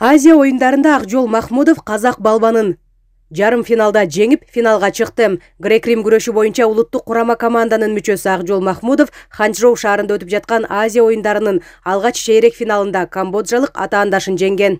азия оюндарында ак жол махмудов казак балбанын жарым финалда жеңип финалга чыкты грек рим күрөшү боюнча улуттук курама команданын мүчөсү ак жол махмудов ханчжоу шаарында өтүп жаткан азия оюндарынын алгач чейрек финалында камбоджалык атаандашын жеңген